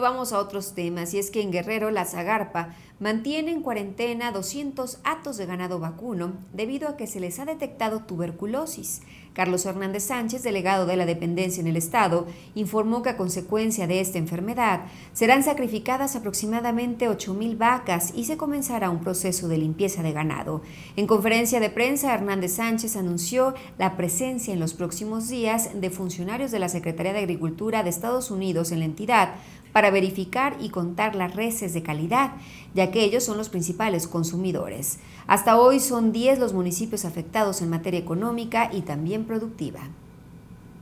Vamos a otros temas, y es que en Guerrero la Zagarpa mantiene en cuarentena 200 atos de ganado vacuno debido a que se les ha detectado tuberculosis. Carlos Hernández Sánchez, delegado de la dependencia en el Estado, informó que a consecuencia de esta enfermedad serán sacrificadas aproximadamente mil vacas y se comenzará un proceso de limpieza de ganado. En conferencia de prensa, Hernández Sánchez anunció la presencia en los próximos días de funcionarios de la Secretaría de Agricultura de Estados Unidos en la entidad para verificar y contar las reses de calidad, ya que ellos son los principales consumidores. Hasta hoy son 10 los municipios afectados en materia económica y también productiva.